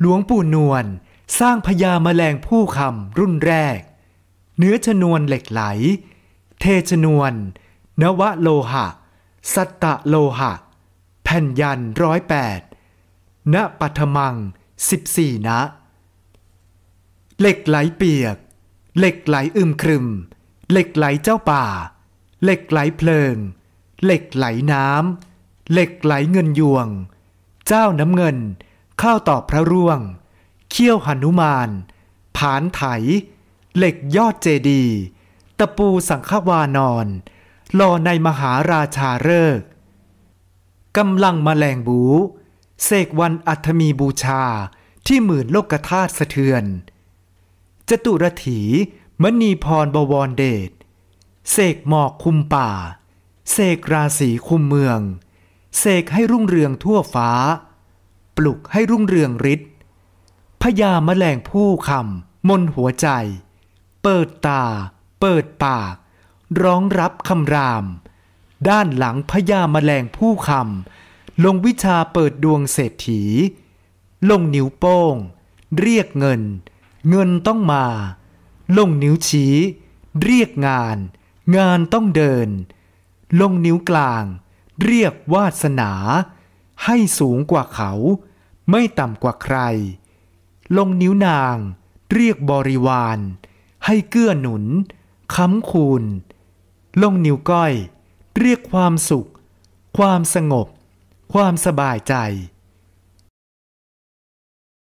หลวงปู่นวลสร้างพญาแมลงผู้คำรุ่นแรก เนื้อชนวนเหล็กไหล เทชนวน นวะโลหะ สัตตะโลหะแผ่นยันร้อยแปดณปัทมังสิบสี่นะเหล็กไหลเปียก เหล็กไหลอึมครึม เหล็กไหลเจ้าป่า เหล็กไหลเพลิง เหล็กไหลน้ำเหล็กไหลเงินยวง เจ้าน้ำเงินข้าวตอบพระร่วง เขี้ยวหนุมาน ผานไถ เหล็กยอดเจดี ตะปูสังฆวานอนรอในมหาราชาเริกกำลังมแมลงบูเสกวันอัธมีบูชา ที่หมื่นโลกธาตุสะเทือนจตุรถี มณีพรบวรเดชเสกหมอกคุมป่าเสกราศีคุมเมืองเสกให้รุ่งเรืองทั่วฟ้าปลุกให้รุ่งเรืองฤทธิ์พญาแมลงผู้คำมนหัวใจ เปิดตา เปิดปาก ร้องรับคำราม ด้านหลังพญาแมลงผู้คำลงวิชาเปิดดวงเศรษฐี ลงนิ้วโป้ง เรียกเงิน เงินต้องมา ลงนิ้วชี้ เรียกงาน งานต้องเดิน ลงนิ้วกลาง เรียกวาสนา ให้สูงกว่าเขาไม่ต่ำกว่าใคร ลงนิ้วนาง เรียกบริวารให้เกื้อหนุนค้ำคูณ ลงนิ้วก้อย เรียกความสุข ความสงบ ความสบายใจ